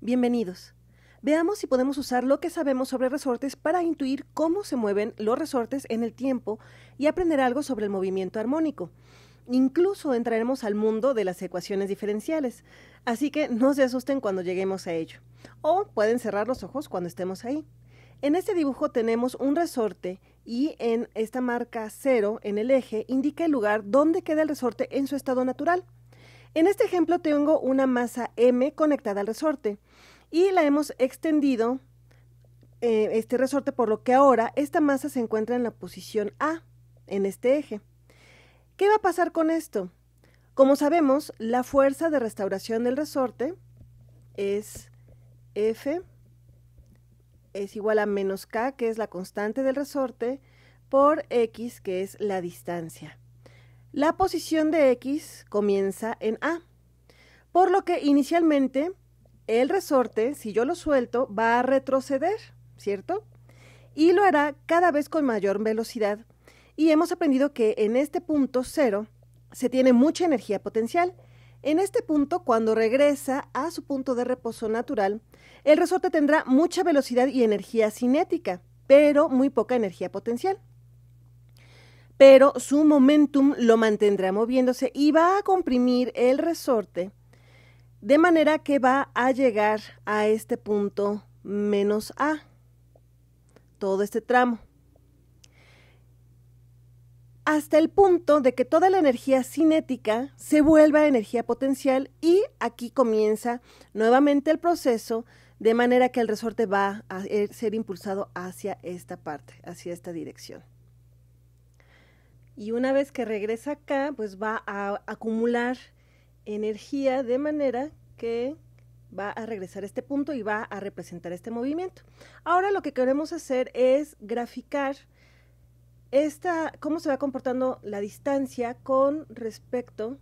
Bienvenidos. Veamos si podemos usar lo que sabemos sobre resortes para intuir cómo se mueven los resortes en el tiempo y aprender algo sobre el movimiento armónico. Incluso entraremos al mundo de las ecuaciones diferenciales, así que no se asusten cuando lleguemos a ello. O pueden cerrar los ojos cuando estemos ahí. En este dibujo tenemos un resorte y en esta marca cero en el eje indica el lugar donde queda el resorte en su estado natural. En este ejemplo tengo una masa M conectada al resorte y la hemos extendido eh, este resorte por lo que ahora esta masa se encuentra en la posición A, en este eje. ¿Qué va a pasar con esto? Como sabemos, la fuerza de restauración del resorte es F es igual a menos K, que es la constante del resorte, por X, que es la distancia. La posición de X comienza en A, por lo que inicialmente el resorte, si yo lo suelto, va a retroceder, ¿cierto? Y lo hará cada vez con mayor velocidad. Y hemos aprendido que en este punto cero se tiene mucha energía potencial. En este punto, cuando regresa a su punto de reposo natural, el resorte tendrá mucha velocidad y energía cinética, pero muy poca energía potencial pero su momentum lo mantendrá moviéndose y va a comprimir el resorte de manera que va a llegar a este punto menos A, todo este tramo, hasta el punto de que toda la energía cinética se vuelva energía potencial y aquí comienza nuevamente el proceso de manera que el resorte va a eh, ser impulsado hacia esta parte, hacia esta dirección y una vez que regresa acá, pues va a acumular energía de manera que va a regresar a este punto y va a representar este movimiento. Ahora lo que queremos hacer es graficar esta, cómo se va comportando la distancia con respecto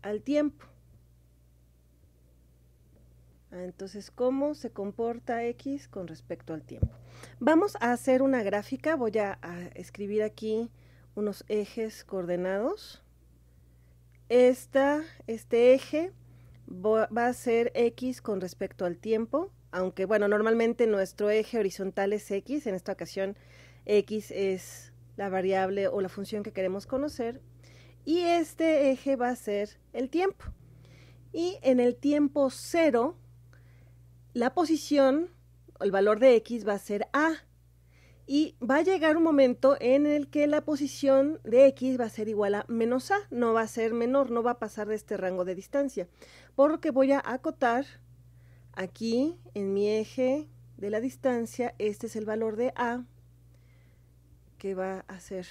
al tiempo. Ah, entonces, ¿cómo se comporta X con respecto al tiempo? Vamos a hacer una gráfica, voy a, a escribir aquí unos ejes coordenados. Esta, este eje va a ser X con respecto al tiempo, aunque bueno, normalmente nuestro eje horizontal es X, en esta ocasión X es la variable o la función que queremos conocer, y este eje va a ser el tiempo. Y en el tiempo cero, la posición, el valor de X va a ser A, y va a llegar un momento en el que la posición de x va a ser igual a menos a, no va a ser menor, no va a pasar de este rango de distancia. Por lo que voy a acotar aquí en mi eje de la distancia, este es el valor de a, que va a ser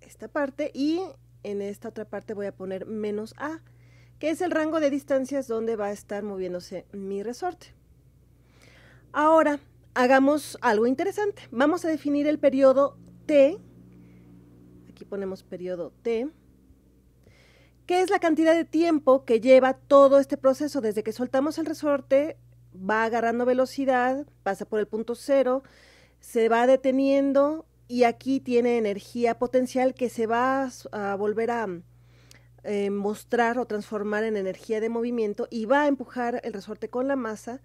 esta parte, y en esta otra parte voy a poner menos a, que es el rango de distancias donde va a estar moviéndose mi resorte. Ahora, hagamos algo interesante. Vamos a definir el periodo T. Aquí ponemos periodo T. ¿Qué es la cantidad de tiempo que lleva todo este proceso? Desde que soltamos el resorte, va agarrando velocidad, pasa por el punto cero, se va deteniendo y aquí tiene energía potencial que se va a, volver a eh, mostrar o transformar en energía de movimiento y va a empujar el resorte con la masa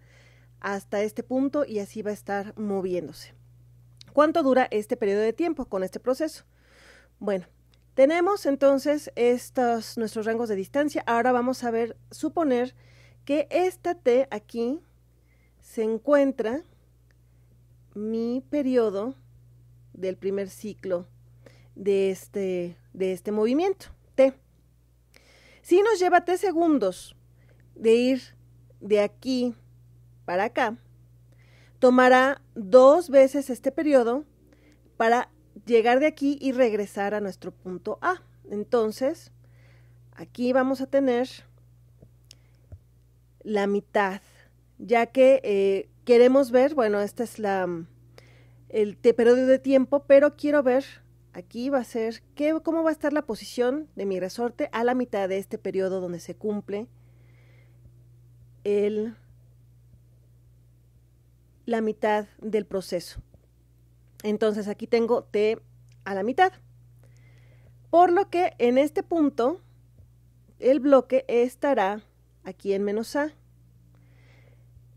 hasta este punto y así va a estar moviéndose. ¿Cuánto dura este periodo de tiempo con este proceso? Bueno, tenemos entonces estos nuestros rangos de distancia. Ahora vamos a ver, suponer que esta T aquí se encuentra mi periodo del primer ciclo de este, de este movimiento, T. Si nos lleva T segundos de ir de aquí para acá, tomará dos veces este periodo para llegar de aquí y regresar a nuestro punto A. Entonces, aquí vamos a tener la mitad, ya que eh, queremos ver, bueno, este es la, el periodo de tiempo, pero quiero ver, aquí va a ser, qué, cómo va a estar la posición de mi resorte a la mitad de este periodo donde se cumple el la mitad del proceso. Entonces aquí tengo T a la mitad. Por lo que en este punto el bloque estará aquí en menos A.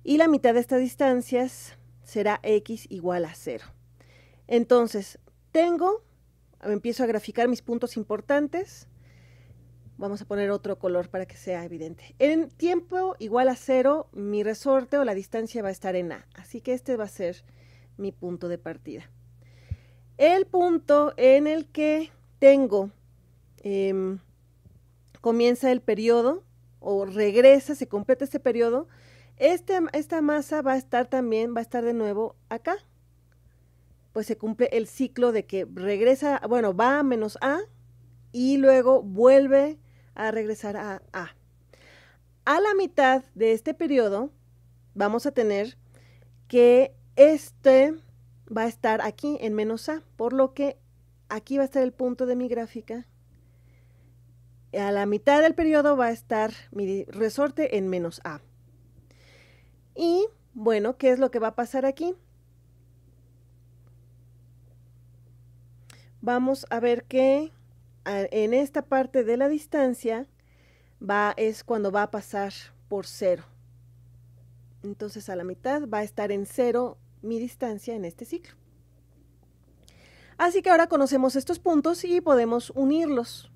Y la mitad de estas distancias será X igual a 0. Entonces, tengo, empiezo a graficar mis puntos importantes. Vamos a poner otro color para que sea evidente. En tiempo igual a cero, mi resorte o la distancia va a estar en A. Así que este va a ser mi punto de partida. El punto en el que tengo em, comienza el periodo o regresa, se completa este periodo, este, esta masa va a estar también, va a estar de nuevo acá. Pues se cumple el ciclo de que regresa, bueno, va a menos A y luego vuelve a regresar a A. A la mitad de este periodo vamos a tener que este va a estar aquí en menos A, por lo que aquí va a estar el punto de mi gráfica. A la mitad del periodo va a estar mi resorte en menos A. Y bueno, ¿qué es lo que va a pasar aquí? Vamos a ver que en esta parte de la distancia va, es cuando va a pasar por cero. Entonces a la mitad va a estar en cero mi distancia en este ciclo. Así que ahora conocemos estos puntos y podemos unirlos.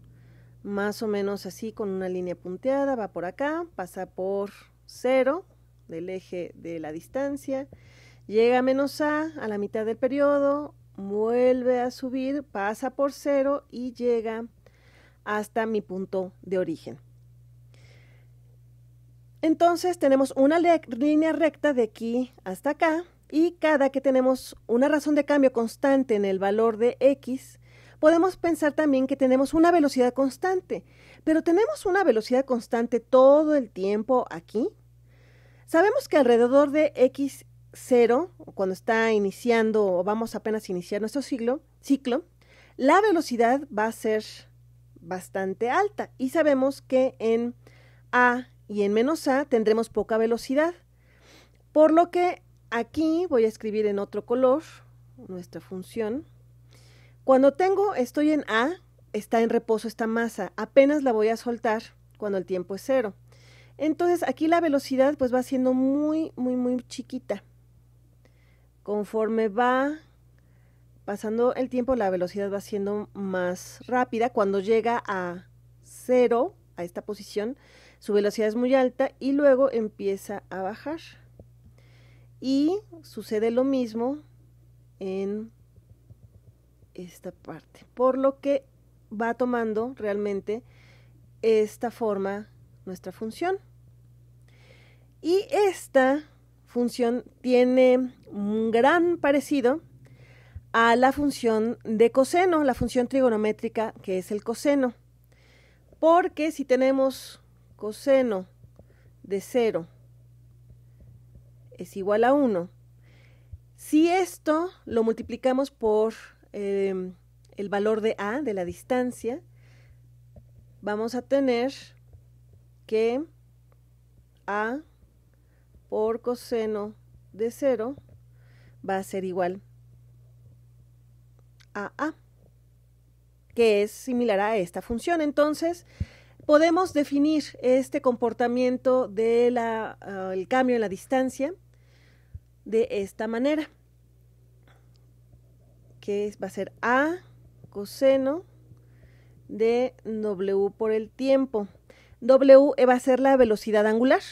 Más o menos así con una línea punteada, va por acá, pasa por cero del eje de la distancia, llega a menos A a la mitad del periodo, vuelve a subir, pasa por cero y llega hasta mi punto de origen. Entonces tenemos una línea recta de aquí hasta acá y cada que tenemos una razón de cambio constante en el valor de x, podemos pensar también que tenemos una velocidad constante. Pero tenemos una velocidad constante todo el tiempo aquí. Sabemos que alrededor de x cero, cuando está iniciando o vamos apenas a iniciar nuestro ciclo, ciclo, la velocidad va a ser bastante alta y sabemos que en A y en menos A tendremos poca velocidad. Por lo que aquí voy a escribir en otro color nuestra función. Cuando tengo, estoy en A, está en reposo esta masa, apenas la voy a soltar cuando el tiempo es cero. Entonces aquí la velocidad pues va siendo muy, muy, muy chiquita conforme va pasando el tiempo, la velocidad va siendo más rápida. Cuando llega a cero, a esta posición, su velocidad es muy alta y luego empieza a bajar. Y sucede lo mismo en esta parte, por lo que va tomando realmente esta forma nuestra función. Y esta función tiene un gran parecido a la función de coseno, la función trigonométrica que es el coseno. Porque si tenemos coseno de 0 es igual a 1, si esto lo multiplicamos por em, el valor de A, de la distancia, vamos a tener que A por coseno de 0 va a ser igual a A, que es similar a esta función. Entonces, podemos definir este comportamiento del eh, el cambio en la distancia de esta manera, que es, va a ser A coseno de W por el tiempo. W va a ser la velocidad angular.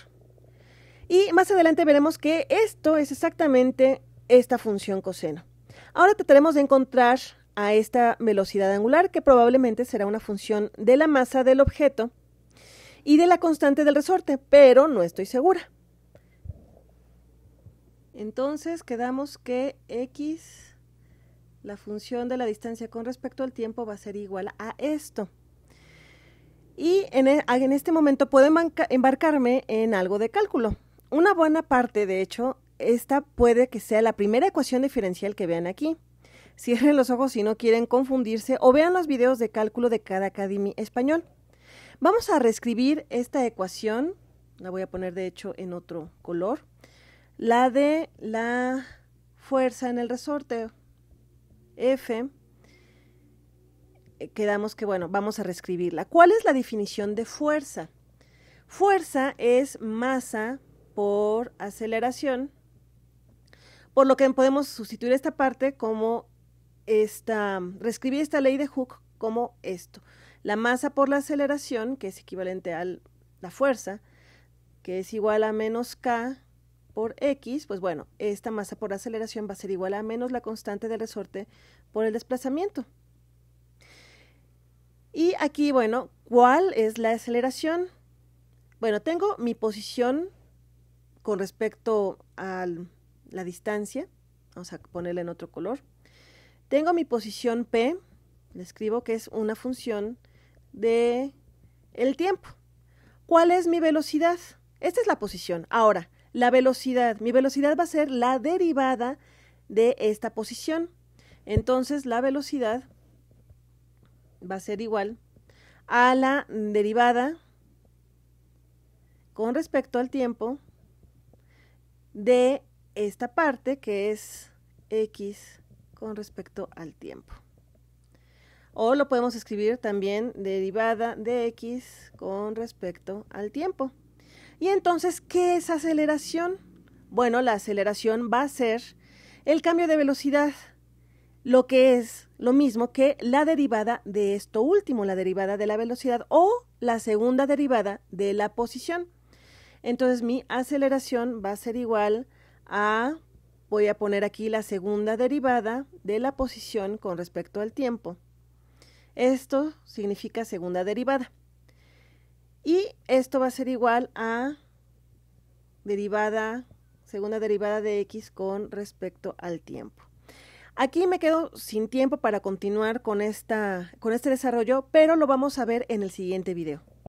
Y más adelante veremos que esto es exactamente esta función coseno. Ahora trataremos de encontrar a esta velocidad angular, que probablemente será una función de la masa del objeto y de la constante del resorte, pero no estoy segura. Entonces quedamos que x, la función de la distancia con respecto al tiempo, va a ser igual a esto. Y en, e, este momento puedo embarcarme en algo de cálculo una buena parte, de hecho, esta puede que sea la primera ecuación diferencial que vean aquí. Cierren los ojos si no quieren confundirse o vean los videos de cálculo de cada Academy español. Vamos a reescribir esta ecuación, la voy a poner de hecho en otro color, la de la fuerza en el resorte F. Eh, quedamos que, bueno, vamos a reescribirla. ¿Cuál es la definición de fuerza? Fuerza es masa por aceleración, por lo que podemos sustituir esta parte como esta, reescribir esta ley de Hooke como esto. La masa por la aceleración, que es equivalente a la fuerza, que es igual a menos K por X, pues bueno, esta masa por aceleración va a ser igual a menos la constante del resorte por el desplazamiento. Y aquí, bueno, ¿cuál es la aceleración? Bueno, tengo mi posición con respecto a la distancia, vamos a ponerla en otro color. Tengo mi posición P, le escribo que es una función de el tiempo. ¿Cuál es mi velocidad? Esta es la posición. Ahora, la velocidad. Mi velocidad va a ser la derivada de esta posición. Entonces, la velocidad va a ser igual a la derivada con respecto al tiempo de esta parte que es x con respecto al tiempo. O lo podemos escribir también derivada de x con respecto al tiempo. Y entonces, ¿qué es aceleración? Bueno, la aceleración va a ser el cambio de velocidad, lo que es lo mismo que la derivada de esto último, la derivada de la velocidad o la segunda derivada de la posición. Entonces mi aceleración va a ser igual a, voy a poner aquí la segunda derivada de la posición con respecto al tiempo. Esto significa segunda derivada. Y esto va a ser igual a derivada, segunda derivada de x con respecto al tiempo. Aquí me quedo sin tiempo para continuar con, esta, con este desarrollo, pero lo vamos a ver en el siguiente video.